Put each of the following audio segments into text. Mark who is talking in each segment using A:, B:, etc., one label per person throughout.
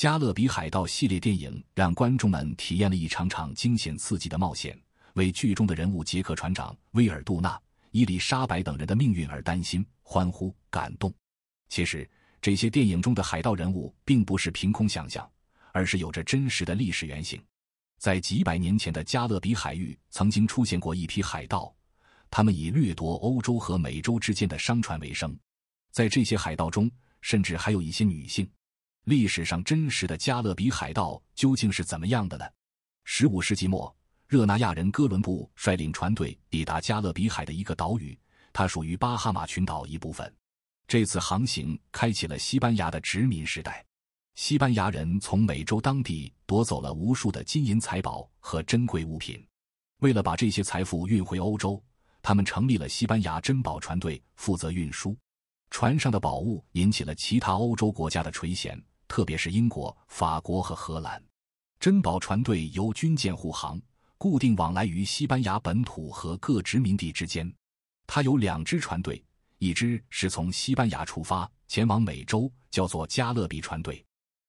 A: 加勒比海盗系列电影让观众们体验了一场场惊险刺激的冒险，为剧中的人物杰克船长、威尔·杜纳、伊丽莎白等人的命运而担心、欢呼、感动。其实，这些电影中的海盗人物并不是凭空想象，而是有着真实的历史原型。在几百年前的加勒比海域，曾经出现过一批海盗，他们以掠夺欧洲和美洲之间的商船为生。在这些海盗中，甚至还有一些女性。历史上真实的加勒比海盗究竟是怎么样的呢？十五世纪末，热那亚人哥伦布率领船队抵达加勒比海的一个岛屿，它属于巴哈马群岛一部分。这次航行开启了西班牙的殖民时代。西班牙人从美洲当地夺走了无数的金银财宝和珍贵物品。为了把这些财富运回欧洲，他们成立了西班牙珍宝船队负责运输。船上的宝物引起了其他欧洲国家的垂涎。特别是英国、法国和荷兰，珍宝船队由军舰护航，固定往来于西班牙本土和各殖民地之间。它有两支船队，一支是从西班牙出发前往美洲，叫做加勒比船队；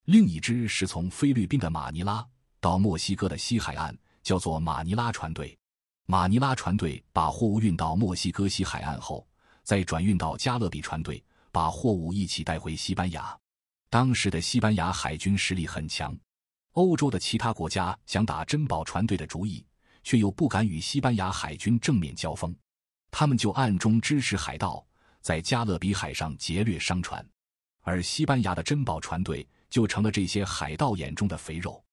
A: 另一支是从菲律宾的马尼拉到墨西哥的西海岸，叫做马尼拉船队。马尼拉船队把货物运到墨西哥西海岸后，再转运到加勒比船队，把货物一起带回西班牙。当时的西班牙海军实力很强，欧洲的其他国家想打珍宝船队的主意，却又不敢与西班牙海军正面交锋，他们就暗中支持海盗在加勒比海上劫掠商船，而西班牙的珍宝船队就成了这些海盗眼中的肥肉。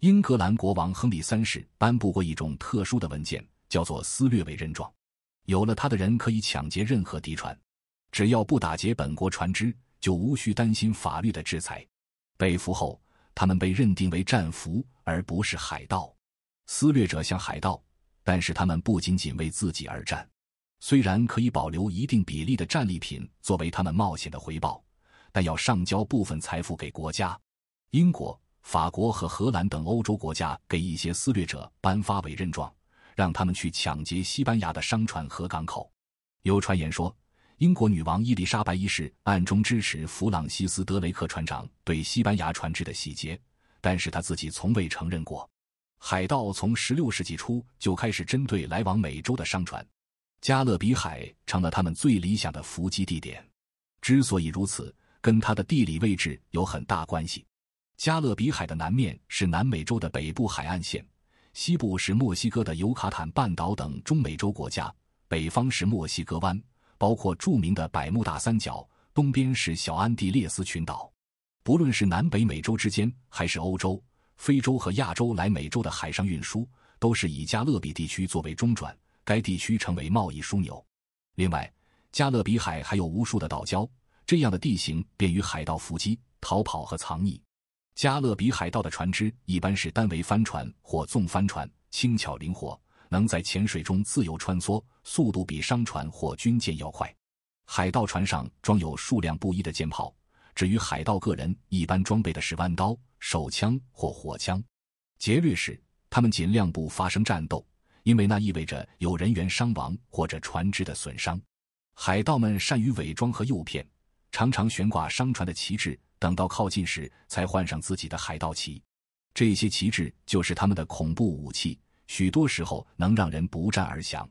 A: 英格兰国王亨利三世颁布过一种特殊的文件，叫做“斯略委任状”，有了它的人可以抢劫任何敌船，只要不打劫本国船只。就无需担心法律的制裁。被俘后，他们被认定为战俘而不是海盗。撕掠者像海盗，但是他们不仅仅为自己而战。虽然可以保留一定比例的战利品作为他们冒险的回报，但要上交部分财富给国家。英国、法国和荷兰等欧洲国家给一些私掠者颁发委任状，让他们去抢劫西班牙的商船和港口。有传言说。英国女王伊丽莎白一世暗中支持弗朗西斯·德雷克船长对西班牙船只的洗劫，但是他自己从未承认过。海盗从16世纪初就开始针对来往美洲的商船，加勒比海成了他们最理想的伏击地点。之所以如此，跟它的地理位置有很大关系。加勒比海的南面是南美洲的北部海岸线，西部是墨西哥的尤卡坦半岛等中美洲国家，北方是墨西哥湾。包括著名的百慕大三角，东边是小安地列斯群岛。不论是南北美洲之间，还是欧洲、非洲和亚洲来美洲的海上运输，都是以加勒比地区作为中转，该地区成为贸易枢纽。另外，加勒比海还有无数的岛礁，这样的地形便于海盗伏击、逃跑和藏匿。加勒比海盗的船只一般是单桅帆船或纵帆船，轻巧灵活。能在潜水中自由穿梭，速度比商船或军舰要快。海盗船上装有数量不一的舰炮，至于海盗个人，一般装备的是弯刀、手枪或火枪。劫掠时，他们尽量不发生战斗，因为那意味着有人员伤亡或者船只的损伤。海盗们善于伪装和诱骗，常常悬挂商船的旗帜，等到靠近时才换上自己的海盗旗。这些旗帜就是他们的恐怖武器。许多时候能让人不战而降。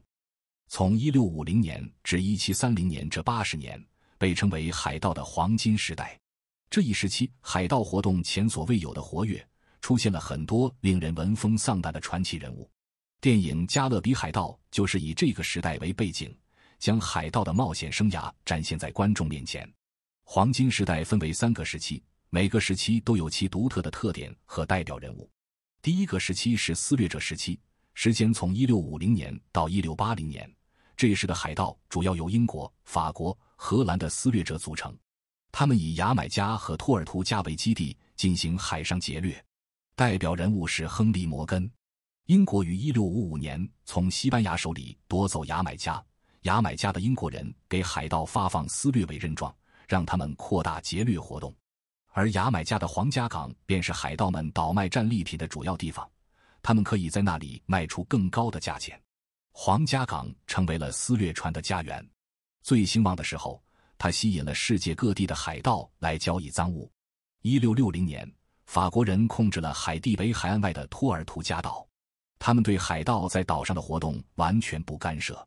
A: 从一六五零年至一七三零年这八十年被称为海盗的黄金时代。这一时期，海盗活动前所未有的活跃，出现了很多令人闻风丧胆的传奇人物。电影《加勒比海盗》就是以这个时代为背景，将海盗的冒险生涯展现在观众面前。黄金时代分为三个时期，每个时期都有其独特的特点和代表人物。第一个时期是撕掠者时期，时间从一六五零年到一六八零年。这时的海盗主要由英国、法国、荷兰的撕掠者组成，他们以牙买加和托尔图加为基地进行海上劫掠。代表人物是亨利·摩根。英国于一六五五年从西班牙手里夺走牙买加，牙买加的英国人给海盗发放撕掠委任状，让他们扩大劫掠活动。而牙买加的皇家港便是海盗们倒卖战利品的主要地方，他们可以在那里卖出更高的价钱。皇家港成为了私掠船的家园，最兴旺的时候，它吸引了世界各地的海盗来交易赃物。1660年，法国人控制了海地北海岸外的托尔图加岛，他们对海盗在岛上的活动完全不干涉。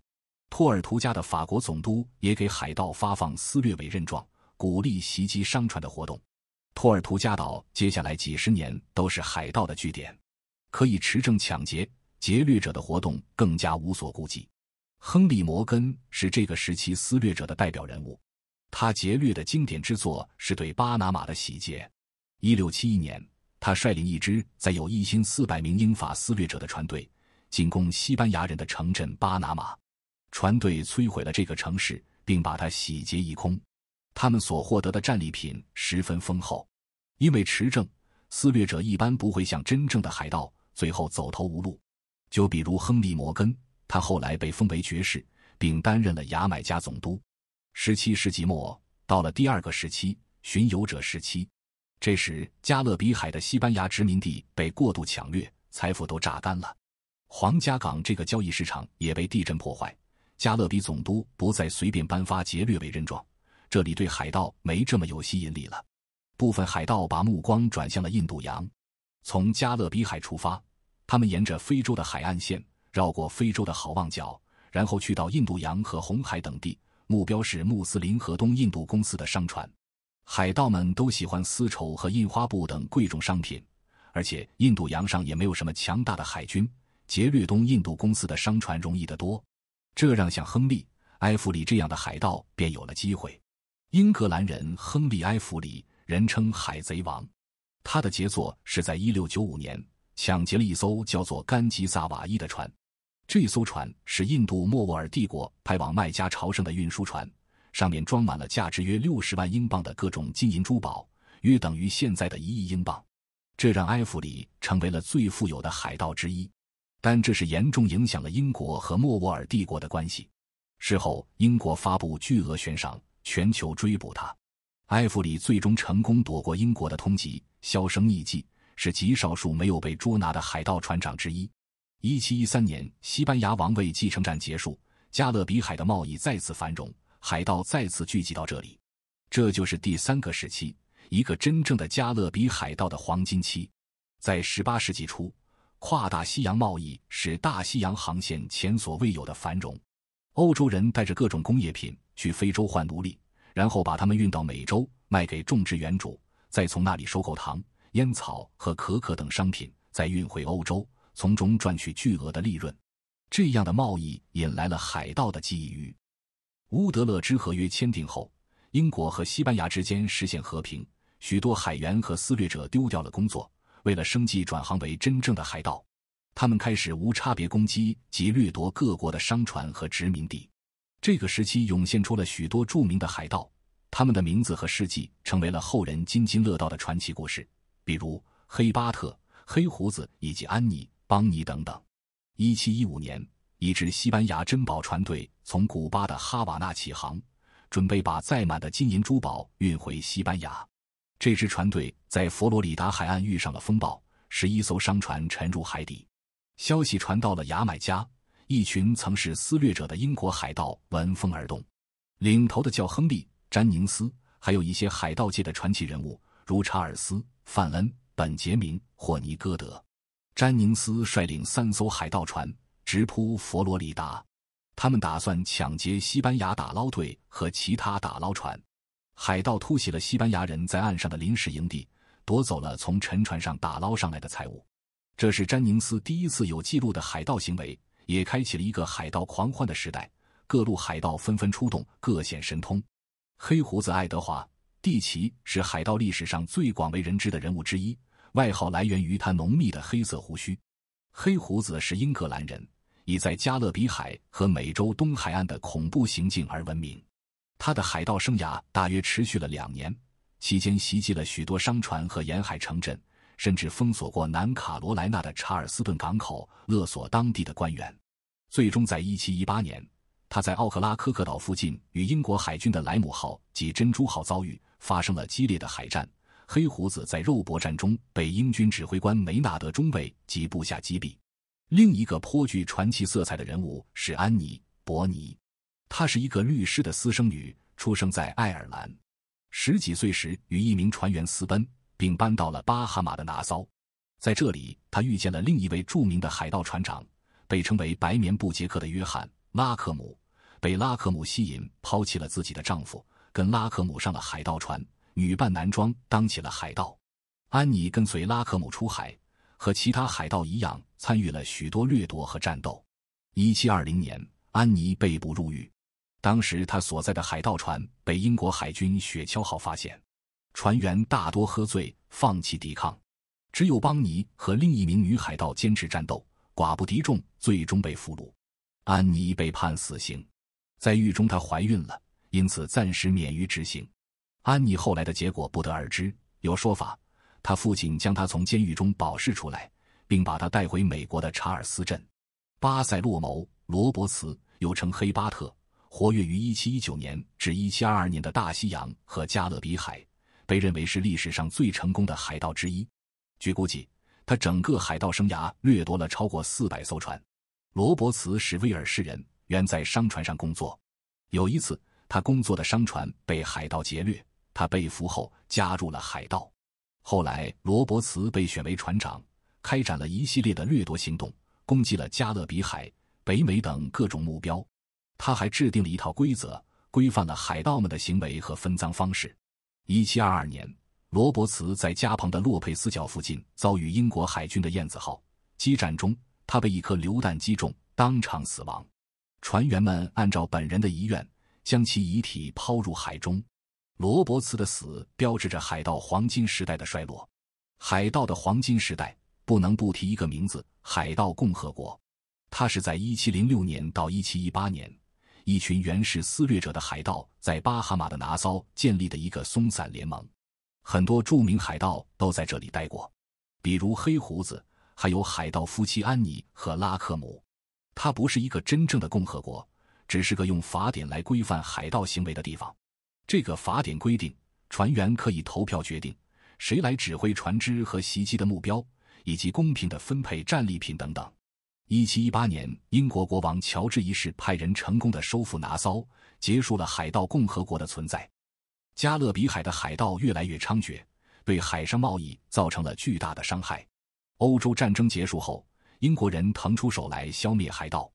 A: 托尔图加的法国总督也给海盗发放私掠委任状，鼓励袭击商船的活动。托尔图加岛接下来几十年都是海盗的据点，可以持证抢劫，劫掠者的活动更加无所顾忌。亨利·摩根是这个时期撕掠者的代表人物，他劫掠的经典之作是对巴拿马的洗劫。1671年，他率领一支载有一千四百名英法撕掠者的船队，进攻西班牙人的城镇巴拿马，船队摧毁了这个城市，并把它洗劫一空。他们所获得的战利品十分丰厚，因为持证肆虐者一般不会像真正的海盗最后走投无路。就比如亨利·摩根，他后来被封为爵士，并担任了牙买加总督。十七世纪末，到了第二个时期——巡游者时期，这时加勒比海的西班牙殖民地被过度抢掠，财富都榨干了。皇家港这个交易市场也被地震破坏，加勒比总督不再随便颁发劫掠委任状。这里对海盗没这么有吸引力了，部分海盗把目光转向了印度洋。从加勒比海出发，他们沿着非洲的海岸线，绕过非洲的好望角，然后去到印度洋和红海等地，目标是穆斯林和东印度公司的商船。海盗们都喜欢丝绸和印花布等贵重商品，而且印度洋上也没有什么强大的海军，劫掠东印度公司的商船容易得多。这让像亨利·埃弗里这样的海盗便有了机会。英格兰人亨利·埃弗里，人称“海贼王”，他的杰作是在一六九五年抢劫了一艘叫做“甘吉萨瓦伊”的船。这艘船是印度莫卧尔帝国派往麦加朝圣的运输船，上面装满了价值约六十万英镑的各种金银珠宝，约等于现在的一亿英镑。这让埃弗里成为了最富有的海盗之一，但这是严重影响了英国和莫卧尔帝国的关系。事后，英国发布巨额悬赏。全球追捕他，艾弗里最终成功躲过英国的通缉，销声匿迹，是极少数没有被捉拿的海盗船长之一。1713年，西班牙王位继承战结束，加勒比海的贸易再次繁荣，海盗再次聚集到这里。这就是第三个时期，一个真正的加勒比海盗的黄金期。在18世纪初，跨大西洋贸易使大西洋航线前所未有的繁荣，欧洲人带着各种工业品。去非洲换奴隶，然后把他们运到美洲，卖给种植园主，再从那里收购糖、烟草和可可等商品，再运回欧洲，从中赚取巨额的利润。这样的贸易引来了海盗的觊觎。乌德勒支合约签订后，英国和西班牙之间实现和平，许多海员和私掠者丢掉了工作，为了生计转行为真正的海盗。他们开始无差别攻击及掠夺各国的商船和殖民地。这个时期涌现出了许多著名的海盗，他们的名字和事迹成为了后人津津乐道的传奇故事，比如黑巴特、黑胡子以及安妮、邦尼等等。1715年，一支西班牙珍宝船队从古巴的哈瓦那起航，准备把载满的金银珠宝运回西班牙。这支船队在佛罗里达海岸遇上了风暴，十一艘商船沉入海底。消息传到了牙买加。一群曾是撕掠者的英国海盗闻风而动，领头的叫亨利·詹宁斯，还有一些海盗界的传奇人物，如查尔斯·范恩、本杰明·霍尼戈德。詹宁斯率领三艘海盗船直扑佛罗里达，他们打算抢劫西班牙打捞队和其他打捞船。海盗突袭了西班牙人在岸上的临时营地，夺走了从沉船上打捞上来的财物。这是詹宁斯第一次有记录的海盗行为。也开启了一个海盗狂欢的时代，各路海盗纷纷出动，各显神通。黑胡子爱德华·蒂奇是海盗历史上最广为人知的人物之一，外号来源于他浓密的黑色胡须。黑胡子是英格兰人，以在加勒比海和美洲东海岸的恐怖行径而闻名。他的海盗生涯大约持续了两年，期间袭击了许多商船和沿海城镇。甚至封锁过南卡罗来纳的查尔斯顿港口，勒索当地的官员。最终，在一七一八年，他在奥克拉科克岛附近与英国海军的莱姆号及珍珠号遭遇，发生了激烈的海战。黑胡子在肉搏战中被英军指挥官梅纳德中尉及部下击毙。另一个颇具传奇色彩的人物是安妮·伯尼，她是一个律师的私生女，出生在爱尔兰，十几岁时与一名船员私奔。并搬到了巴哈马的拿骚，在这里，他遇见了另一位著名的海盗船长，被称为“白棉布杰克”的约翰·拉克姆。被拉克姆吸引，抛弃了自己的丈夫，跟拉克姆上了海盗船，女扮男装当起了海盗。安妮跟随拉克姆出海，和其他海盗一样，参与了许多掠夺和战斗。一七二零年，安妮被捕入狱，当时她所在的海盗船被英国海军雪橇号发现。船员大多喝醉，放弃抵抗，只有邦尼和另一名女海盗坚持战斗，寡不敌众，最终被俘虏。安妮被判死刑，在狱中她怀孕了，因此暂时免于执行。安妮后来的结果不得而知。有说法，她父亲将她从监狱中保释出来，并把她带回美国的查尔斯镇。巴塞洛谋罗伯茨，又称黑巴特，活跃于1719年至1722年的大西洋和加勒比海。被认为是历史上最成功的海盗之一。据估计，他整个海盗生涯掠夺了超过四百艘船。罗伯茨是威尔士人，原在商船上工作。有一次，他工作的商船被海盗劫掠，他被俘后加入了海盗。后来，罗伯茨被选为船长，开展了一系列的掠夺行动，攻击了加勒比海、北美等各种目标。他还制定了一套规则，规范了海盗们的行为和分赃方式。一七二二年，罗伯茨在加蓬的洛佩斯角附近遭遇英国海军的“燕子号”。激战中，他被一颗榴弹击中，当场死亡。船员们按照本人的遗愿，将其遗体抛入海中。罗伯茨的死标志着海盗黄金时代的衰落。海盗的黄金时代，不能不提一个名字——海盗共和国。它是在一七零六年到一七一八年。一群原始撕掠者的海盗在巴哈马的拿骚建立的一个松散联盟，很多著名海盗都在这里待过，比如黑胡子，还有海盗夫妻安妮和拉克姆。它不是一个真正的共和国，只是个用法典来规范海盗行为的地方。这个法典规定，船员可以投票决定谁来指挥船只和袭击的目标，以及公平的分配战利品等等。一七一八年，英国国王乔治一世派人成功的收复拿骚，结束了海盗共和国的存在。加勒比海的海盗越来越猖獗，对海上贸易造成了巨大的伤害。欧洲战争结束后，英国人腾出手来消灭海盗，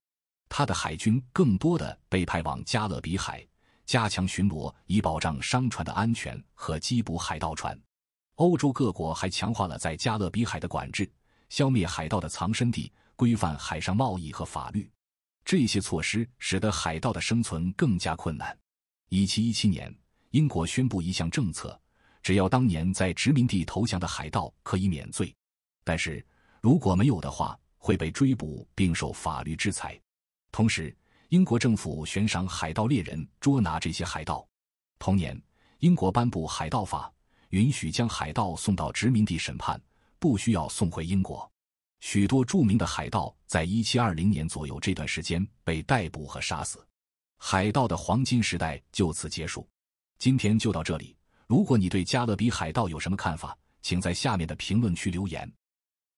A: 他的海军更多的被派往加勒比海，加强巡逻以保障商船的安全和缉捕海盗船。欧洲各国还强化了在加勒比海的管制，消灭海盗的藏身地。规范海上贸易和法律，这些措施使得海盗的生存更加困难。一七一七年，英国宣布一项政策：只要当年在殖民地投降的海盗可以免罪，但是如果没有的话，会被追捕并受法律制裁。同时，英国政府悬赏海盗猎人捉拿这些海盗。同年，英国颁布《海盗法》，允许将海盗送到殖民地审判，不需要送回英国。许多著名的海盗在1720年左右这段时间被逮捕和杀死，海盗的黄金时代就此结束。今天就到这里，如果你对加勒比海盗有什么看法，请在下面的评论区留言。